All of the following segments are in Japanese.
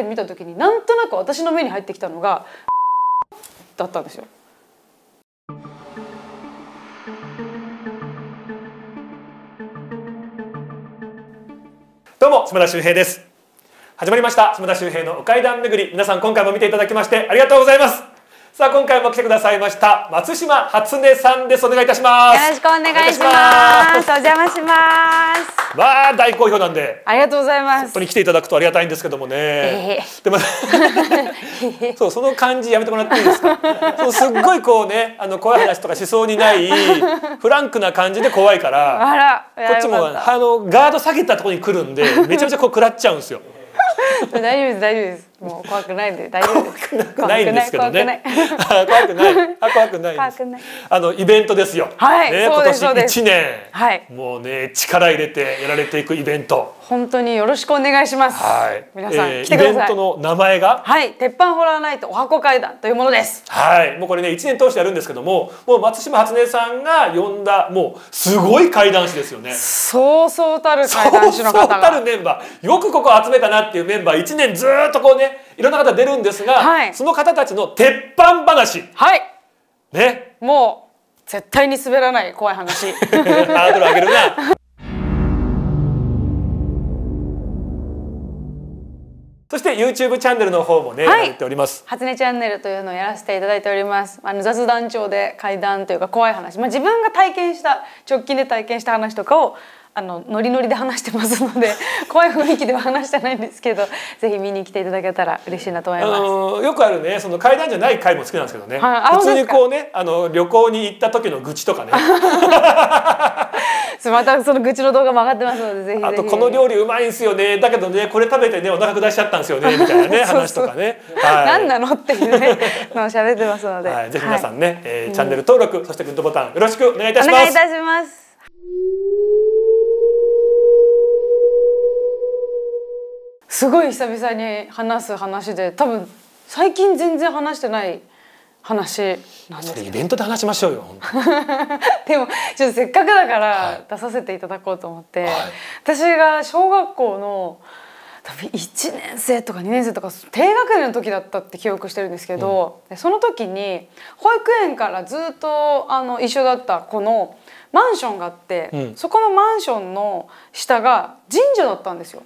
って見た時になんとなく私の目に入ってきたのが だったんですよ。どうも島田秀平です始まりました島田秀平のお階段巡り皆さん今回も見ていただきましてありがとうございますさあ今回も来てくださいました松島初音さんですお願いいたしますよろしくお願いしますお邪魔しますまあ大好評なんでありがとうございます本当に来ていただくとありがたいんですけどもね、えー、でも そうその感じやめてもらっていいですかそうすっごいこうねあの怖い話とかしそうにないフランクな感じで怖いからこっちもあのガード下げたところに来るんでめちゃめちゃこう食らっちゃうんですよ 大丈夫です大丈夫ですもう怖くないんで大丈夫です。怖くないんですけどね。怖くない。怖くない。怖くない。あのイベントですよ。はい。ね、今年一年。はい。もうね力入れてやられていくイベント。本当によろしくお願いします。はい。皆さん、えー、来てください。イベントの名前が。はい。鉄板ホラーナイトお箱会談というものです。はい。もうこれね一年通してやるんですけども、もう松島初音さんが呼んだもうすごい怪談師ですよね。そうそうたる怪談師の方が。そうそうたるメンバー。よくここ集めたなっていうメンバー一年ずっとこうね。いろんな方出るんですが、はい、その方たちの鉄板話はいねもう絶対に滑らない怖い話 ハードル上げるなそして YouTube チャンネルの方もね、はい、やっております。初音チャンネルというのをやらせていただいております。あの雑談調で怪談というか怖い話、まあ自分が体験した直近で体験した話とかをあのノリノリで話してますので 怖い雰囲気では話してないんですけどぜひ見に来ていただけたら嬉しいなと思いますよくあるねその階段じゃない回も好きなんですけどね、はい、普通にこうねあの旅行に行った時の愚痴とかね またその愚痴の動画も上がってますのでぜひあとこの料理うまいんすよねだけどねこれ食べてねお腹下しちゃったんですよね みたいなね話とかね、はい、何なのっていうねの喋ってますので、はい、ぜひ皆さんね、はい、えー、チャンネル登録、うん、そしてグッドボタンよろしくお願いいたしますお願いいたしますすごい久々に話す話で多分最近全然話してない話なんですそれイベントで話しましょうよ でもちょっとせっかくだから出させていただこうと思って、はい、私が小学校の多分1年生とか2年生とか低学年の時だったって記憶してるんですけど、うん、その時に保育園からずっとあの一緒だったこのマンションがあって、うん、そこのマンションの下が神社だったんですよ。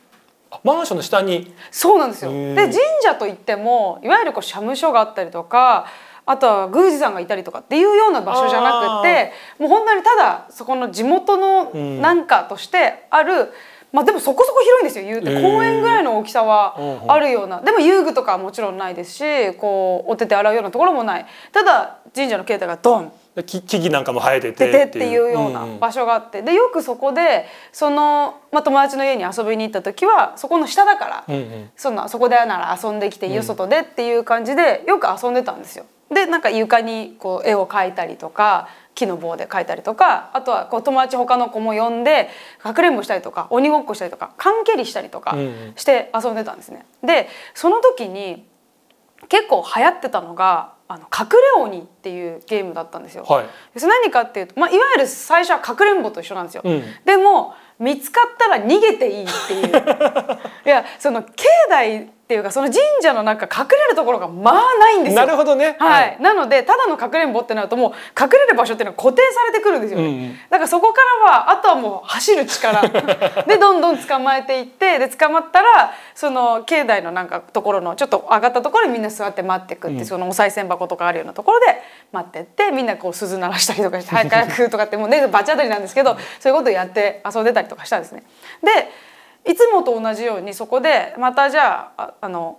マンションの下にそうなんですよで神社といってもいわゆるこう社務所があったりとかあとは宮司さんがいたりとかっていうような場所じゃなくてもう本当にただそこの地元のなんかとしてある、まあでもそこそこ広いんですよ言うて公園ぐらいの大きさはあるような、でも遊具とかはもちろんないですしこうお手で洗うようなところもないただ神社の境内がドン木々なんかも生えててっていうような場所があって、うんうん、でよくそこでその、まあ、友達の家に遊びに行った時はそこの下だから、うんうん、そんなそこでなら遊んできてよ外でっていう感じでよく遊んでたんですよ。でなんか床にこう絵を描いたりとか木の棒で描いたりとかあとはこう友達他の子も呼んでかくれんぼしたりとか鬼ごっこしたりとか缶蹴りしたりとかして遊んでたんですね。でその時に結構流行ってたのがあの隠れ鬼っていうゲームだったんですよ。はい、何かっていうと、まあ、いわゆる最初は隠れんぼと一緒なんですよ。うん、でも見つかったら逃げていいっていう いやその境内っていうかその神社の中隠れるところがまあないんですよなるほどね、はい、はい、なのでただのかくれんぼってなるともう隠れる場所っていうのは固定されてくるんですよね、ね、うん、だからそこからはあとはもう走る力 でどんどん捕まえていってで捕まったらその境内のなんかところのちょっと上がったところにみんな座って待ってくって、うん、そのお賽銭箱とかあるようなところで待ってってみんなこう鈴鳴らしたりとかして「早く早く」とかってもうねバチ当たりなんですけどそういうことやって遊んでたりとか。とかしたんですね。でいつもと同じようにそこでまたじゃああの、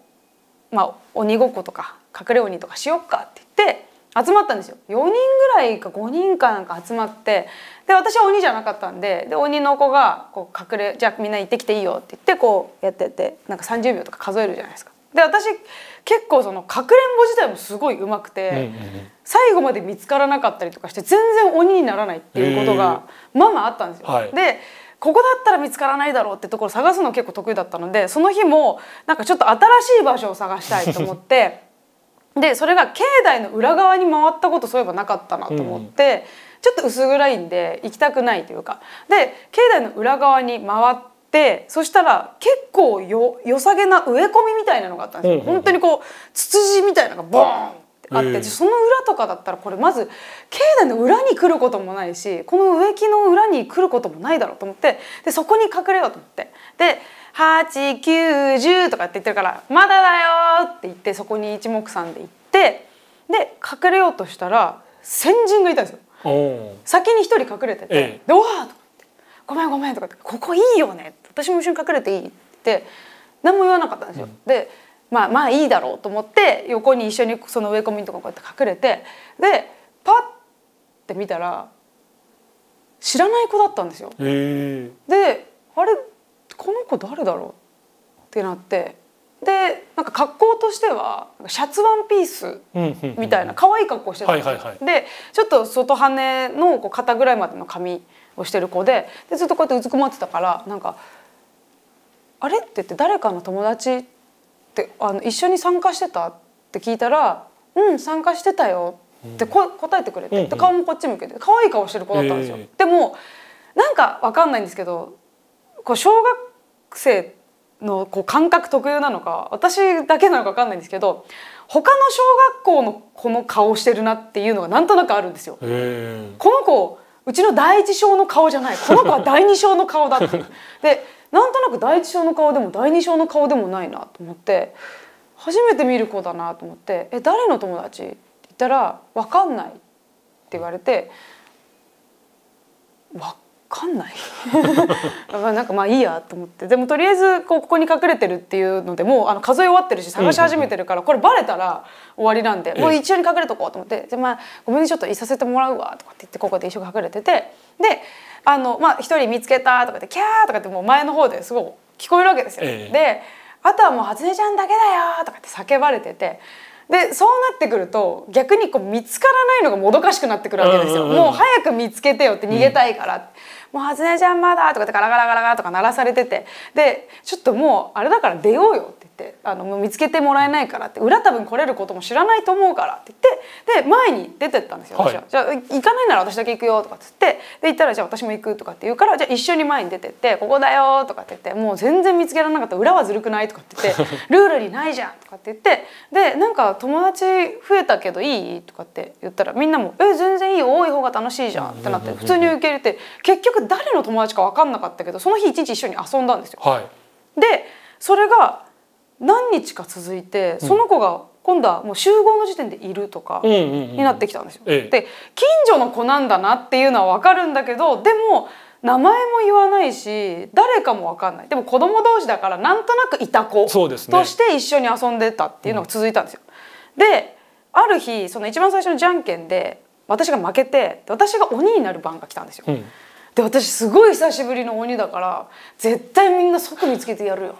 まあ、鬼ごっことか隠れ鬼とかしよっかって言って集まったんですよ4人ぐらいか5人かなんか集まってで私は鬼じゃなかったんでで鬼の子がこう隠れ「じゃあみんな行ってきていいよ」って言ってこうやってやってなんか30秒とか数えるじゃないですか。で私結構そのかくれんぼ自体もすごいうまくて、最後まで見つからなかったりとかして全然鬼にならないっていうことがまあまああったんですよ。はい、でここだったら見つからないだろうってところ探すの結構得意だったのでその日もなんかちょっと新しい場所を探したいと思って でそれが境内の裏側に回ったことそういえばなかったなと思って、うん、ちょっと薄暗いんで行きたくないというかで境内の裏側に回って。そしたら結構よ良さげな植え込みみたいなのがあったんですよ、うんうんうん、本当にこうツツジみたいなのがボーンっあって、その裏とかだったらこれまず境内の裏に来ることもないしこの植木の裏に来ることもないだろうと思ってでそこに隠れようと思ってで8910とかって言ってるから「まだだよ!」って言ってそこに一目散で行ってで隠れようとしたら先人がいたんですよ。先に一人隠れてて「ええ、でとかって「ごめんごめん」とかって「ここいいよね」私も一緒に隠れていい」って何も言わなかったんですよ。うん、でまあまあいいだろうと思って横に一緒にその植え込みとかこうやって隠れてでパッて見たら知らない子だったんですよ。であれこの子誰だろうってなってでなんか格好としてはシャツワンピースみたいな可愛い格好してたんですよ。はいはいはい、でちょっと外羽のこう肩ぐらいまでの髪をしてる子ででずっとこうやってうずくまってたからなんか「あれ?」って言って誰かの友達ってあの一緒に参加してたって聞いたら「うん参加してたよ」ってこ、答えてくれて、うんうん、顔もこっち向けて可愛い顔してる子だったんですよ。えー、でもなんかわかんないんですけどこう小学生のこう感覚特有なのか私だけなのかわかんないんですけど他の小学校の子の顔してるなっていうのがなんとなくあるんですよ。えー、この子うちの第一章の顔じゃないこの子は第二章の顔だって でなんとなく第一章の顔でも第二章の顔でもないなと思って初めて見る子だなと思って「え誰の友達?」って言ったら「分かんない」って言われて「分かんない? 」なんかまあいいやと思ってでもとりあえずこここに隠れてるっていうのでもうあの数え終わってるし探し始めてるからこれバレたら終わりなんでもう一緒に隠れとこうと思って「じゃまあごめんねちょっといさせてもらうわ」とかって言ってここで一緒に隠れてて。であの、まあ、1人見つけたとかって「キャー」とかってもう前の方ですごい聞こえるわけですよ。ええ、であとはもう初音ちゃんだけだよとかって叫ばれててでそうなってくると逆にこう見つからないのがもどかしくなってくるわけですよ、もう早く見つけてよって逃げたいから、うん、もう初音ちゃんまだとかってガラガラガラガラとか鳴らされててでちょっともうあれだから出ようよってってあの見つけてもらえないからって裏多分来れることも知らないと思うからって言ってで前に出てったんですよ私は、はい、じゃあ行かないなら私だけ行くよとかっつってで行ったらじゃあ私も行くとかって言うからじゃあ一緒に前に出てってここだよとかって言ってもう全然見つけられなかった裏はずるくないとかって言って ルールにないじゃんとかって言ってでなんか友達増えたけどいいとかって言ったらみんなも「え全然いいよ多い方が楽しいじゃん」ってなって普通に受け入れて結局誰の友達か分かんなかったけどその日一日一緒に遊んだんですよ。はい、でそれが何日か続いてその子が今度はもう集合の時点でいるとかになってきたんですよ。で近所の子なんだなっていうのは分かるんだけどでも名前も言わないし誰かも分かんないでも子供同士だからなんとなくいた子として一緒に遊んでたっていうのが続いたんですよ。である日その一番最初のじゃんけんで私が負けて私が鬼になる番が来たんですよ。で私すごい久しぶりの鬼だから絶対みんな即見つけてやるよ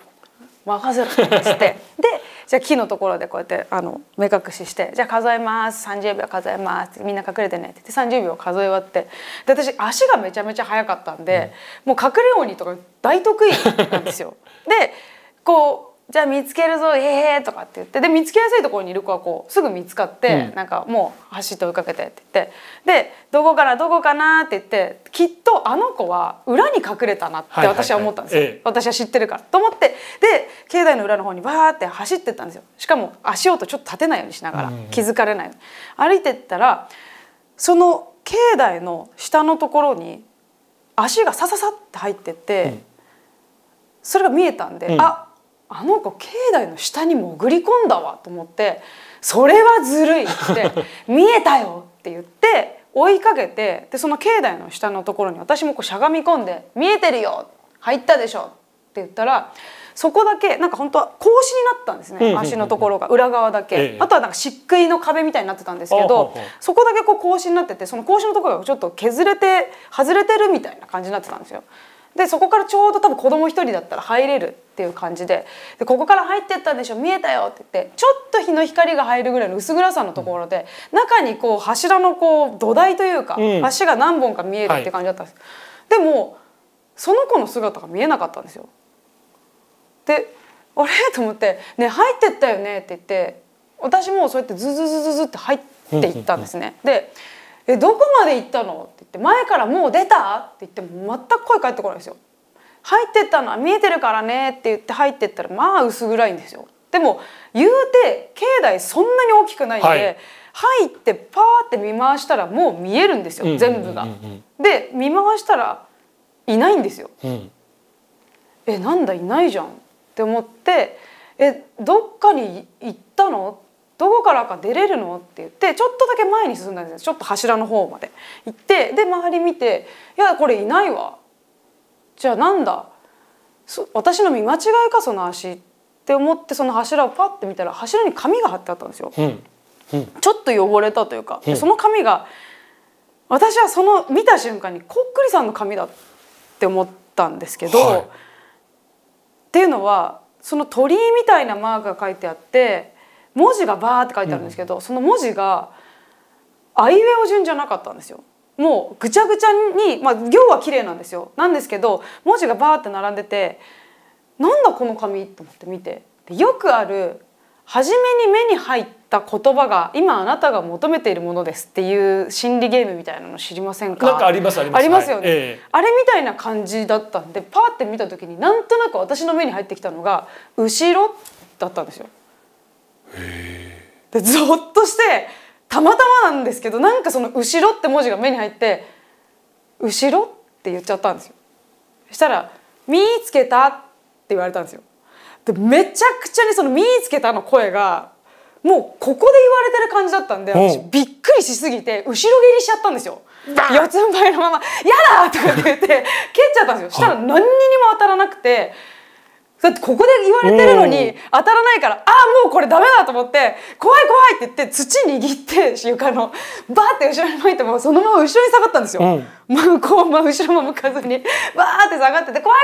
任せろ」っつって でじゃあ木のところでこうやってあの目隠しして「じゃあ数えます30秒数えます」みんな隠れてね」って言って30秒数え終わってで私足がめちゃめちゃ速かったんで、うん、もう隠れ鬼とか大得意なんですよ。でこうじゃあ見つけるぞええー、とかって言ってで見つけやすいところにいる子はこうすぐ見つかって、うん、なんかもう走って追いかけてって言ってでどこからどこかなって言ってきっとあの子は裏に隠れたなって私は思ったんですよ、はいはいはい、私は知ってるから。と思ってで境内の裏の方にバーって走ってったんですよしかも足音ちょっと立てないようにしながら、気づかれない歩いてったらその境内の下のところに足がさささって入ってって、うん、それが見えたんで、うん、ああの子境内の下に潜り込んだわと思って「それはずるい」って「見えたよ」って言って追いかけてでその境内の下のところに私もこうしゃがみ込んで「見えてるよ入ったでしょ」って言ったらそこだけなんか本当は格子になったんですね足のところが裏側だけあとはなんか漆喰の壁みたいになってたんですけどそこだけこう格子になっててその格子のところがちょっと削れて外れてるみたいな感じになってたんですよ。でそこからちょうど多分子供一人だったら入れるっていう感じででここから入ってったんでしょ見えたよって言ってちょっと日の光が入るぐらいの薄暗さのところで、うん、中にこう柱のこう土台というか、うん、柱が何本か見えるって感じだったんです、はい、でもその子の姿が見えなかったんですよ。であれと思って「ね入ってったよね」って言って私もそうやってズズズズズって入っていったんですね。でえ「どこまで行ったの?」って言って「前からもう出た?」って言っても全く声返ってこないんですよ。入ってったのは見えてるからねって言って入ってったらまあ薄暗いんですよでも言うて境内そんなに大きくないんで、はい、入ってパーって見回したらもう見えるんですよ全部が。で見回したらいないんですよ。うん、えなんだいないじゃんって思ってえどっかに行ったのどこからか出れるの?」って言ってちょっとだけ前に進んだんですよちょっと柱の方まで行ってで周り見て「いやこれいないわ」じゃあなんだ私の見間違いかその足って思ってその柱をパッて見たら柱に紙が貼ってあったんですよ。うんうん、ちょっと汚れたというか、うん、その紙が私はその見た瞬間にこっくりさんの紙だって思ったんですけど、はい、っていうのはその鳥居みたいなマークが書いてあって文字がバーって書いてあるんですけど、その文字があいうえお順じゃなかったんですよ。もうぐちゃぐちゃに、まあ、行は綺麗なんですよなんですけど文字がバーって並んでてなんだこの紙と思って見てよくある初めに目に入った言葉が今あなたが求めているものですっていう心理ゲームみたいなの知りませんかなんかありますありますありますよね、はいあれみたいな感じだったんでパーって見た時になんとなく私の目に入ってきたのが後ろだったんですよ。でゾッとしてたまたまなんですけどなんかその「後ろ」って文字が目に入って「後ろ」って言っちゃったんですよ。したら「見つけた」って言われたんですよ。でめちゃくちゃにその「見つけた」の声がもうここで言われてる感じだったんで私びっくりしすぎて後ろ蹴りしちゃったんですよ。四つん這いのまま「やだ!」とかって言って蹴っちゃったんですよ。したら何にも当たらなくて。だってここで言われてるのに当たらないから、ああもうこれダメだと思って怖い怖いって言って土握って床のバーって後ろに向いてもそのまま後ろに下がったんですよ、うん、こう、まあ、後ろも向かずにバーって下がってて怖い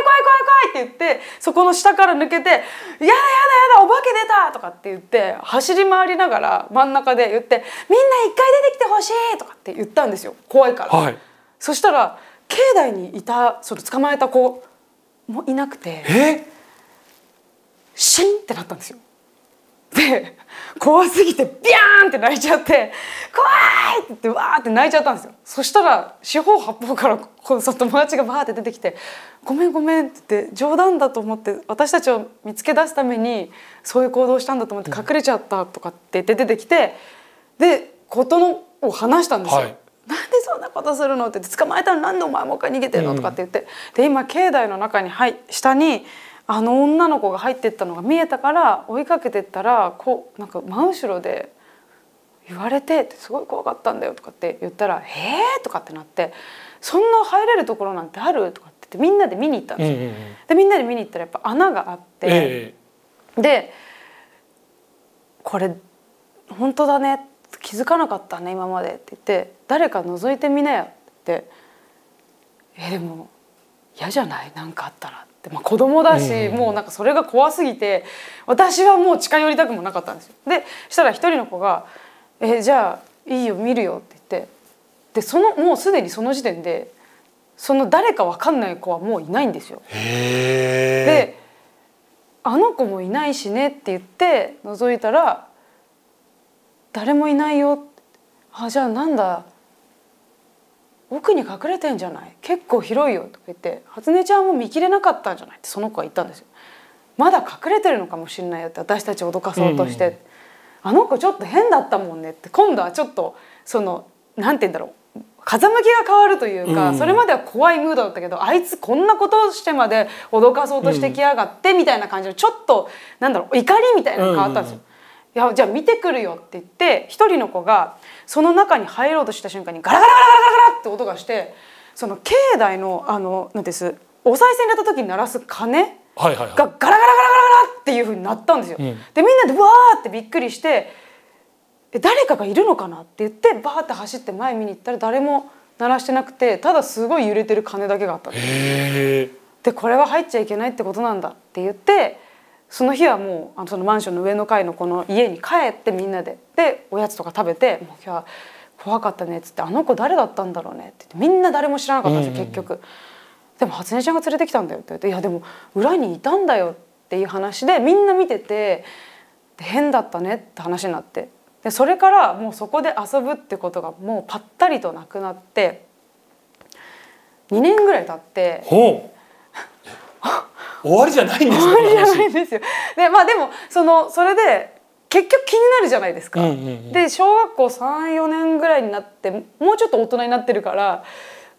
怖い怖い怖いって言ってそこの下から抜けて「やだやだやだお化け出た!」とかって言って走り回りながら真ん中で言って「みんな一回出てきてほしい!」とかって言ったんですよ怖いから。はい、そしたら境内にいたその捕まえた子もいなくて。えシーンってなったんですよ。で怖すぎてビャーンって泣いちゃって「怖い!」って言ってわーって泣いちゃったんですよそしたら四方八方からこそ友達がバーって出てきて「ごめんごめん」って言って冗談だと思って私たちを見つけ出すためにそういう行動したんだと思って隠れちゃったとかって言って出てきてで事のを話したんですよ。はいなんでそんなことするのって捕まえたら何でお前もう一回逃げてんのとかって言ってで今境内の中に、はい、下にあの女の子が入ってったのが見えたから追いかけてったらこうなんか真後ろで言われてってすごい怖かったんだよとかって言ったら「えー!」とかってなって「そんな入れるところなんてある?」とかってってみんなで見に行ったんですよ。でみんなで見に行ったらやっぱ穴があって、でこれ本当だね気づかなかったね今までって言って誰か覗いてみなよって言ってえでも嫌じゃない何かあったらって、まあ、子供だし、うん、もうなんかそれが怖すぎて私はもう近寄りたくもなかったんですよ。でしたら一人の子が「えじゃあいいよ見るよ」って言ってでそのもうすでにその時点でその誰か分かんない子はもういないんですよ。であの子もいないしねって言って覗いたら誰もいないよあじゃあなんだ奥に隠れてんじゃない結構広いよ」とか言って初音ちゃんも見切れなかったんじゃないってその子は言ったんですよ。まだ隠れてるのかもしれないよって私たち脅かそうとして、うんうん、あの子ちょっと変だったもんねって今度はちょっとその何て言うんだろう風向きが変わるというか、うん、それまでは怖いムードだったけどあいつこんなことをしてまで脅かそうとしてきやがってみたいな感じのちょっとなんだろう怒りみたいなのが変わったんですよ。うんうんいやじゃあ見てくるよって言って一人の子がその中に入ろうとした瞬間にガラガラガラガラガラって音がしてその境内のあのなんですお賽銭入れた時に鳴らす鐘がガラガラガラガラガラっていうふうになったんですよ。でみんなでわーってびっくりして誰かがいるのかなって言ってバーって走って前見に行ったら誰も鳴らしてなくてただすごい揺れてる鐘だけがあったんです。でこれは入っちゃいけないってことなんだって言って。その日はもうあのそのマンションの上の階のこの家に帰ってみんなででおやつとか食べて「もう今日は怖かったね」っつって「あの子誰だったんだろうね」ってみんな誰も知らなかったんですよ結局。でも初音ちゃんが連れてきたんだよって言って「いやでも裏にいたんだよ」っていう話でみんな見ててで変だったねって話になってでそれからもうそこで遊ぶってことがもうぱったりとなくなって2年ぐらい経って。終わりじゃないんですよ。終わりじゃないんですよ。でまあでもそのそれで結局気になるじゃないですか。うんうんうん、で小学校34年ぐらいになってもうちょっと大人になってるから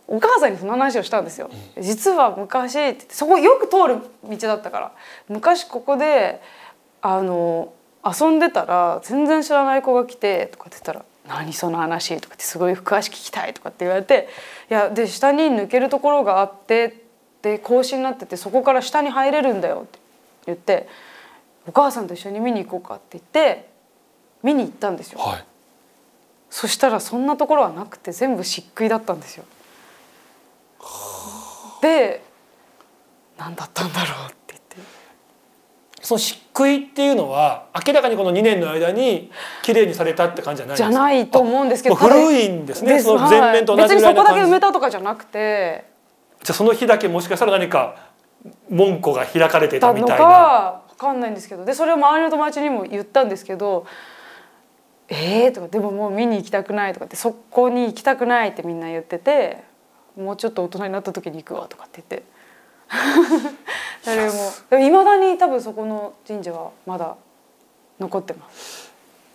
お母さんにその話をしたんですよ。うん、実は昔そこよく通る道だったから昔ここであの遊んでたら全然知らない子が来てとかって言ったら何その話とかってすごい詳しく聞きたいとかって言われていやで下に抜けるところがあってで格子になっててそこから下に入れるんだよって言ってお母さんと一緒に見に行こうかって言って見に行ったんですよ、はい、そしたらそんなところはなくて全部漆喰だったんですよで何だったんだろうって言ってその漆喰っていうのは明らかにこの2年の間に綺麗にされたって感じじゃないじゃないと思うんですけど古いんですねその前面と同じ別にそこだけ埋めたとかじゃなくてじゃあその日だけもしかしたら何か門戸が開かれてたみたいな。か分かんないんですけどでそれを周りの友達にも言ったんですけど「えー?」とか「でももう見に行きたくない」とかって「そこに行きたくない」ってみんな言ってて「もうちょっと大人になった時に行くわ」とかって言って 誰もいまだに多分そこの神社はまだ残ってます。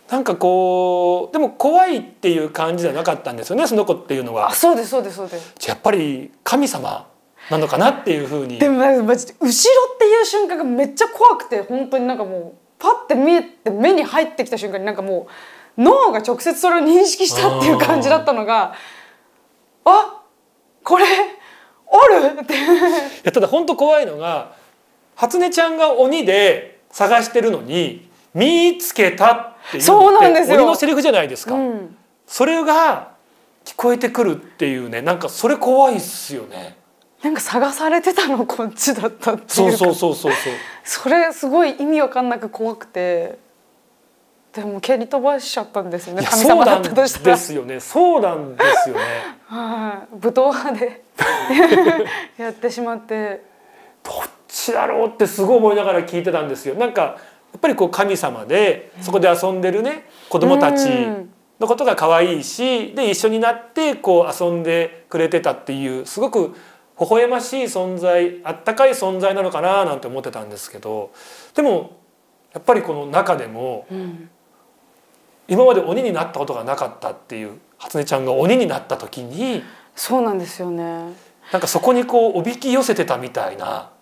なんかこうでも怖いっていう感じじゃなかったんですよねその子っていうのは。あそうですそうですそうです。やっぱり神様なのかなっていうふうに。でもマジで後ろっていう瞬間がめっちゃ怖くて本当になんかもうパッて見えて目に入ってきた瞬間になんかもう脳が直接それを認識したっていう感じだったのがあこれおるっていやただ本当怖いのが初音ちゃんが鬼で探してるのに見つけたっっていうのって俺のセリフじゃないですか、うん、それが聞こえてくるっていうねなんかそれ怖いっすよねなんか探されてたのこっちだったってそうそうそうそうそうそれすごい意味わかんなく怖くてでも蹴り飛ばしちゃったんですよね神様だったとしたらですよねそうなんですよね はい、武闘派でやってしまってどっちだろうってすごい思いながら聞いてたんですよなんかっぱりこう神様でそこで遊んでるね子供たちのことが可愛いしで一緒になってこう遊んでくれてたっていうすごく微笑ましい存在あったかい存在なのかななんて思ってたんですけどでもやっぱりこの中でも、今まで鬼になったことがなかったっていう初音ちゃんが鬼になった時にそうなんですよねなんかそこにこうおびき寄せてたみたいな。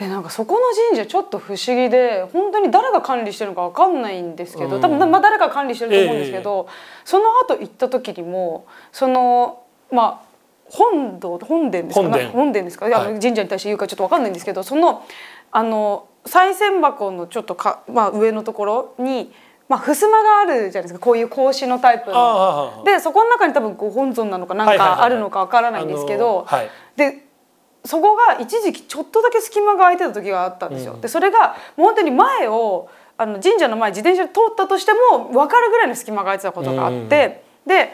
でなんかそこの神社ちょっと不思議で本当に誰が管理してるのか分かんないんですけど、うん、多分、まあ、誰か管理してると思うんですけど、えその後行った時にもそのまあ本堂本殿ですか本殿ですか、はい、神社に対して言うかちょっと分かんないんですけどそのあの賽銭箱のちょっとか、まあ、上のところに。まあ、襖があるじゃないですかこういう格子のタイプのでそこの中に多分ご本尊なのか何かあるのかわからないんですけど、はい、でそこが一時期ちょっとだけ隙間が空いてた時があったんですよ。でそれがもう本当に前をあの神社の前自転車で通ったとしても分かるぐらいの隙間が空いてたことがあって、で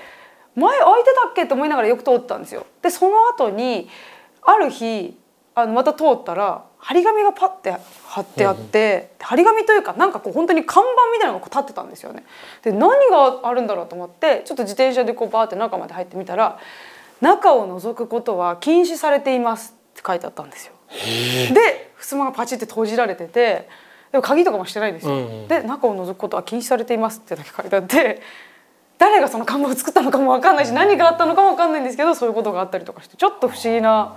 前空いてたっけと思いながらよく通ったんですよ。でその後にある日あのまた通ったら張り紙がパッて貼ってあって、うん、張り紙というかなんかこう本当に看板みたいなのが立ってたんですよね。で何があるんだろうと思ってちょっと自転車でこうバーって中まで入ってみたら中を覗くことは禁止されていますって書いてあったんですよ。で襖がパチって閉じられててでも鍵とかもしてないですよ。うんうん、で中を覗くことは禁止されていますってだけ書いてあって誰がその看板を作ったのかも分かんないし何があったのかも分かんないんですけどそういうことがあったりとかしてちょっと不思議な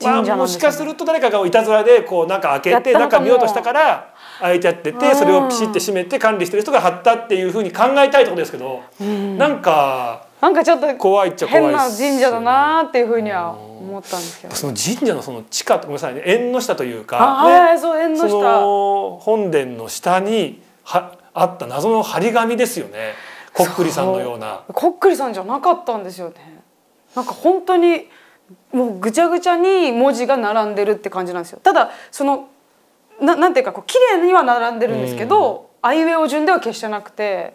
神社なんです、ね、まあ、もしかすると誰かがいたずらでこう中開けて中見ようとしたから開いてやっててそれをピシッて閉めて管理してる人が貼ったっていうふうに考えたいところですけど、うん、なんか。なんかちょっと怖いっちゃ怖い変な神社だなっていうふうには思ったんですけど、ね、その神社のその地下ごめんなさいね縁の下というか、ね、はそう縁の下本殿の下にはあった謎の張り紙ですよねこっくりさんのようなこっくりさんじゃなかったんですよねなんか本当にもうぐちゃぐちゃに文字が並んでるって感じなんですよただそのななんていうかこう綺麗には並んでるんですけど、あいうえお順では決してなくて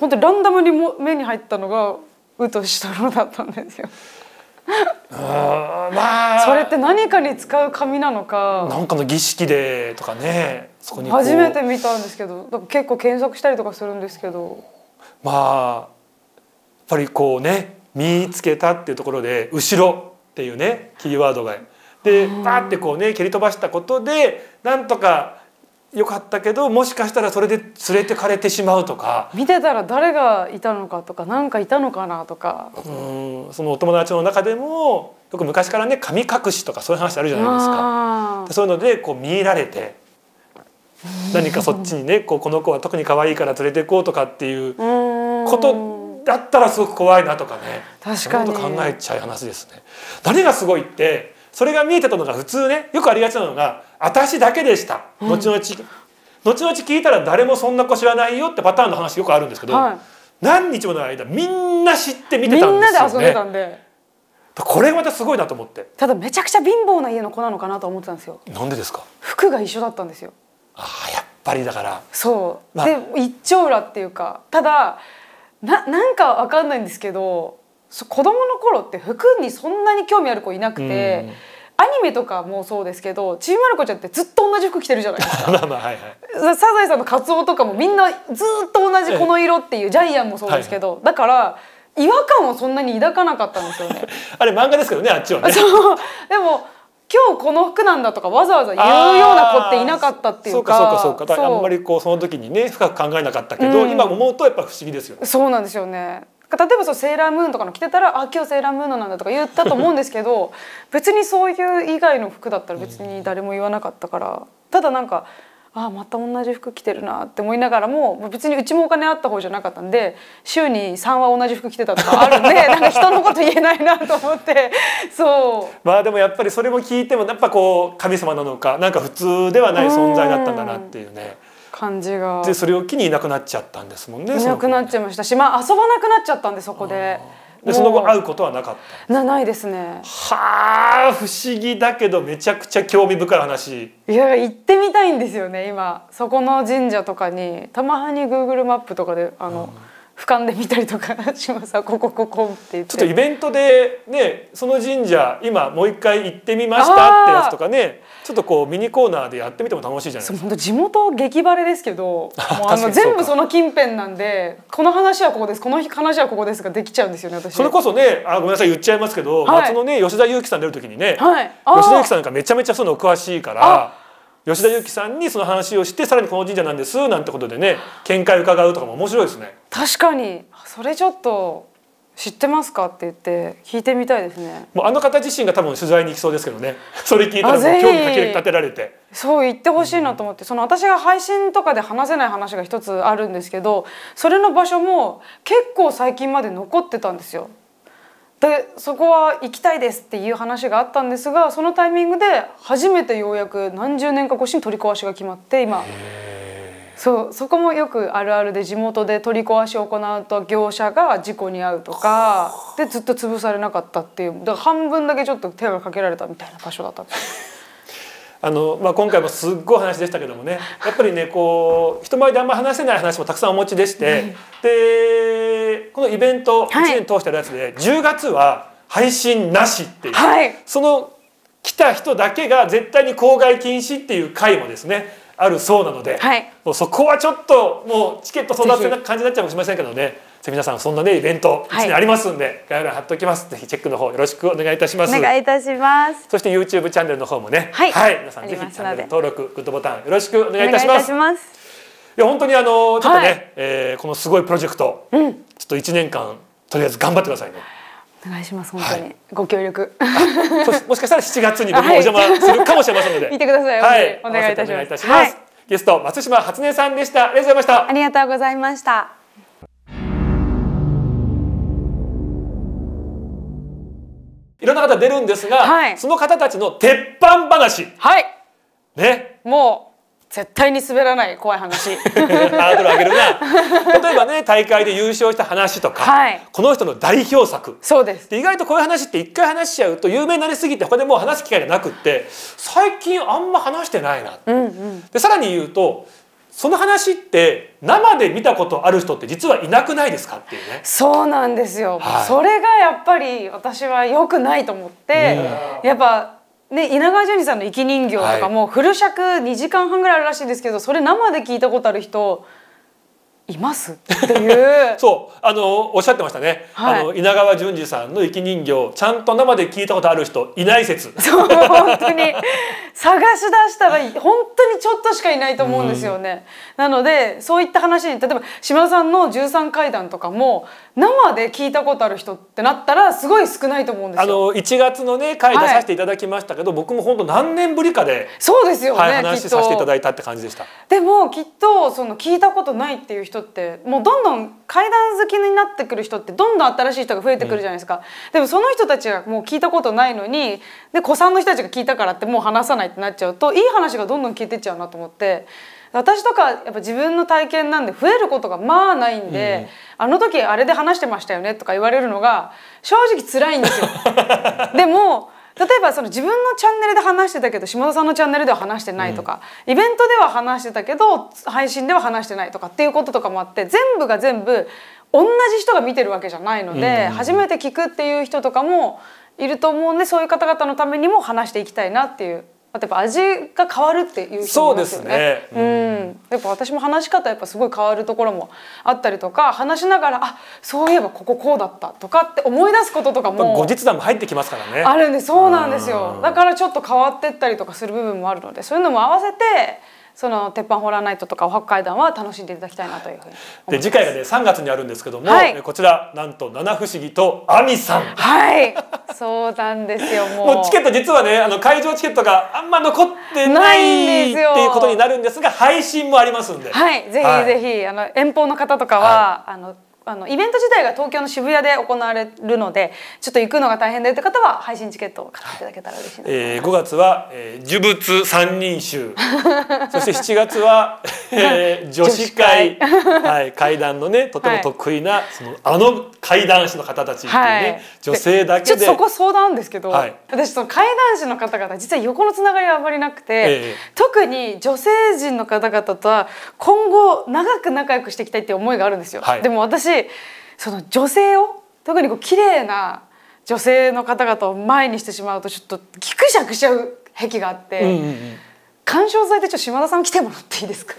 本当ランダムにも目に入ったのがウとシトロだったんですよ。まあ、それって何かに使う紙なのかなんかの儀式でとかねそこに初めて見たんですけど結構検索したりとかするんですけどまあやっぱりこうね見つけたっていうところで「後ろ」っていうねキーワードがでパッってこうね蹴り飛ばしたことでなんとか良かったけどもしかしたらそれで連れてかれてしまうとか見てたら誰がいたのかとか何かいたのかなとかうんそのお友達の中でもよく昔からね神隠しとかそういう話あるじゃないですかそういうのでこう見入られて何かそっちにねこうこの子は特に可愛いから連れていこうとかっていうことだったらすごく怖いなとかね確かにと考えちゃう話ですね。誰がすごいってそれが見えてたのが普通ねよくありがちなのが「私だけでした」後々、うん、後々聞いたら誰もそんな子知らないよってパターンの話よくあるんですけど、はい、何日もの間みんな知って見てたんですよ、ね、みんなで遊んでたんでこれまたすごいなと思ってただめちゃくちゃ貧乏な家の子なのかなと思ってたんですよなんでですか服が一緒だったんですよああやっぱりだからそう、まあ、で一丁裏っていうかただななんかわかんないんですけど子供の頃って服にそんなに興味ある子いなくて、アニメとかもそうですけどちびまる子ちゃんってずっと同じ服着てるじゃないですか はい、サザエさんのカツオとかもみんなずっと同じこの色っていう、ジャイアンもそうですけど、はいだから違和感をそんなに抱かなかったんですよね あれ漫画ですけどねあっちはね そうでも今日この服なんだとかわざわざ言うような子っていなかったっていうかそうかそうかそうかあんまりこうその時にね深く考えなかったけど、うん、今思うとやっぱ不思議ですよねそうなんですよね例えばそうセーラームーンとかの着てたら「あ今日セーラームーンのなんだ」とか言ったと思うんですけど 別にそういう以外の服だったら別に誰も言わなかったからただなんか「あまた同じ服着てるな」って思いながらも別にうちもお金あった方じゃなかったんで週に3は同じ服着てたとかあるんで なんか人のこと言えないなと思ってそうまあでもやっぱりそれも聞いてもやっぱこう神様なのかなんか普通ではない存在だったんだなっていうね。う感じがでそれを機にいなくなっちゃったんですもんねいなくなっちゃいましたし、まあ、遊ばなくなっちゃったんでそこで。でその後会うことはなかったなないですねはあ不思議だけどめちゃくちゃ興味深い話いや行ってみたいんですよね今そこの神社とかにたまにグーグルマップとかであの、うん俯瞰で見たりとかしますここここってちょっとイベントでねその神社今もう一回行ってみましたってやつとかねちょっとこうミニコーナーでやってみても楽しいじゃないですか地元激バレですけどもうあの全部その近辺なんでこの話はここですこの話はここですができちゃうんですよね私それこそねあごめんなさい言っちゃいますけど、はい、松のね吉田裕樹さん出る時にね、はい、吉田裕樹さんなんかめちゃめちゃその詳しいから。吉田由紀さんにその話をしてさらにこの神社なんですなんてことでね見解伺うとかも面白いですね確かにそれちょっと知ってますかって言って聞いてみたいですねもうあの方自身が多分取材に行きそうですけどね それ聞いたらもう興味かけ立てられてそう言ってほしいなと思って、うん、その私が配信とかで話せない話が一つあるんですけどそれの場所も結構最近まで残ってたんですよでそこは行きたいですっていう話があったんですがそのタイミングで初めてようやく何十年か越しに取り壊しが決まって今そうそこもよくあるあるで地元で取り壊しを行うと業者が事故に遭うとかでずっと潰されなかったっていうだから半分だけちょっと手がかけられたみたいな場所だった あのまあ、今回もすっごい話でしたけどもねやっぱりねこう人前であんま話せない話もたくさんお持ちでして、でこのイベント1年通してるやつで、はい、10月は配信なしっていう、はい、その来た人だけが絶対に公害禁止っていう回もですねあるそうなので、はい、もうそこはちょっともうチケット争奪な感じになっちゃうかもしれませんけどね皆さんそんなねイベントうちありますんで、はい、概要欄貼っておきますぜひチェックの方よろしくお願いいたしますお願いいたしますそして YouTube チャンネルの方もね、はい、はい、皆さんぜひチャンネル登録グッドボタンよろしくお願いいたしますいや本当にあのちょっとね、はい、えー、このすごいプロジェクト、うん、ちょっと1年間とりあえず頑張ってくださいね。お願いします本当に、はい、ご協力 もしかしたら7月に僕もお邪魔するかもしれませんので、はい、てください、はい、お願いいたします、はい、ゲスト松島初音さんでしたありがとうございましたありがとうございましたいろんな方出るんですが、はい、その方たちの鉄板話はいねもう絶対に滑らない怖い話 ハードル上げるな例えばね大会で優勝した話とか、はい、この人の代表作そうです意外とこういう話って一回話しちゃうと有名になりすぎて他でもう話す機会がなくって最近あんま話してないな、うんうん、でさらに言うとその話って生で見たことある人って実はいなくないですかっていうねそうなんですよ、はい、それがやっぱり私は良くないと思って、やっぱね、稲川淳二さんの「生き人形」とかも、はい、フル尺2時間半ぐらいあるらしいですけどそれ生で聞いたことある人いますっていう そうあのおっしゃってましたね、はい、あの稲川淳二さんの生き人形ちゃんと生で聞いたことある人いない説 そう本当に探し出したら本当にちょっとしかいないと思うんですよね、なのでそういった話に例えば島田さんの十三階段とかも生で聞いたことある人ってなったらすごい少ないと思うんですあの一月のね回出させていただきましたけど、はい、僕も本当何年ぶりかでそうですよね、はい、話させていただいたって感じでしたでもきっとその聞いたことないっていう人ってもうどんどん階段好きになってくる人ってどんどん新しい人が増えてくるじゃないですか、うん、でもその人たちがもう聞いたことないのにで子さんの人たちが聞いたからってもう話さないってなっちゃうといい話がどんどん消えてっちゃうなと思って私とかやっぱ自分の体験なんで増えることがまあないんで、うん、あの時あれで話してましたよねとか言われるのが正直辛いんですよ。でも例えばその自分のチャンネルで話してたけど下田さんのチャンネルでは話してないとか、うん、イベントでは話してたけど配信では話してないとかっていうこととかもあって全部が全部同じ人が見てるわけじゃないので、初めて聞くっていう人とかもいると思うんでそういう方々のためにも話していきたいなっていうあとやっぱ味が変わるっていう人もいますよね。そうですね。うん、やっぱ私も話し方やっぱすごい変わるところもあったりとか、話しながらあそういえばこここうだったとかって思い出すこととかも後日談も入ってきますからね。あるんでそうなんですよ。だからちょっと変わってったりとかする部分もあるので、そういうのも合わせて。その鉄板ホラーナイトとかおは階段は楽しんでいただきたいなというふうにで次回がね3月にあるんですけども、はい、こちらなんと七不思議とアミさんはいそうなんですよもうチケット実はねあの会場チケットがあんま残ってないんですよっていうことになるんですが配信もありますんではいぜひぜひ、はい、あの遠方の方とかは、はい、あのあのイベント自体が東京の渋谷で行われるのでちょっと行くのが大変だよって方は配信チケットを買っていただけたら嬉しいでいす、えー、5月は、えー、呪物三人衆 そして7月は、えー、女子会はいのねとても得意な、はい、そのあの階段師の方たちっていうね、はい、女性だけでちょっとそこ相談ですけど、はい、私その階段師の方々実は横のつながりはあまりなくて、えー、特に女性陣の方々とは今後長く仲良くしていきたいっていう思いがあるんですよ。でも私その女性を特にこう綺麗な女性の方々を前にしてしまうとちょっとぎくしゃくしちゃう癖があって。うんうんうん緩衝材でちょっと島田さん来てもらっていいですか。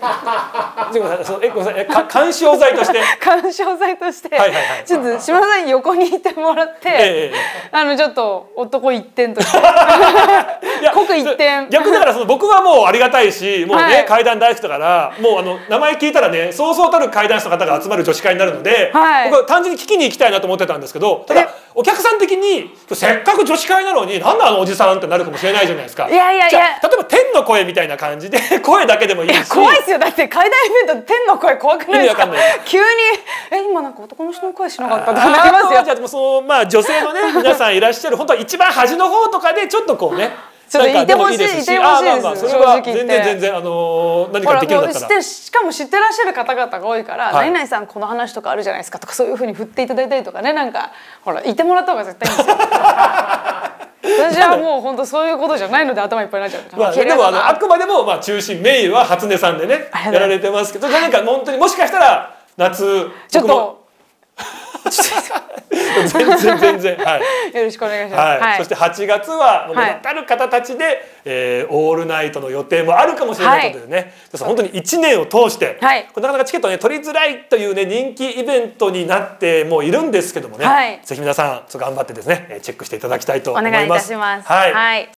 ごめんなさい、え、ごめんなさい、か、緩衝材として。緩衝材として、はいはいはい、ちょっと島田さん横にいてもらって、ええ、あのちょっと男一点として。一点。逆だから、その僕はもうありがたいし、もうね、階段大好きだから、もうあの名前聞いたらね、そうそうたる階段師の方が集まる女子会になるので。はい、僕は単純に聞きに行きたいなと思ってたんですけど、ただ。お客さん的にせっかく女子会なのになんであのおじさんってなるかもしれないじゃないですかいやいやいや例えば天の声みたいな感じで声だけでもいいし怖いですよだって階段イベント天の声怖くないですか急にえ今なんか男の人の声しなかったとかなりますよじゃあそのまあ女性のね皆さんいらっしゃる本当は一番端の方とかでちょっとこうねちょっといてほしいいてほしいです。全然全然あの何かできるんだったら。しかも知ってらっしゃる方々が多いから、はい、何々さんこの話とかあるじゃないですかとかそういうふうに振っていただいたりとかねなんかほらいてもらった方が絶対いいですよ。私はもう本当そういうことじゃないので頭いっぱいになっちゃう。まあ、でもあのあくまでもまあ中心メインは初音さんでねやられてますけど何か本当にもしかしたら夏ちょっと。全然全然はい。よろしくお願いします。はい。はい、そして8月はもう名る方たちで、はい、えー、オールナイトの予定もあるかもしれないというね。はい、本当に1年を通して、はい、これなかなかチケットね取りづらいというね人気イベントになってもういるんですけどもね。はい、ぜひ皆さん頑張ってですねチェックしていただきたいと思います。お願いいたします。はい。はい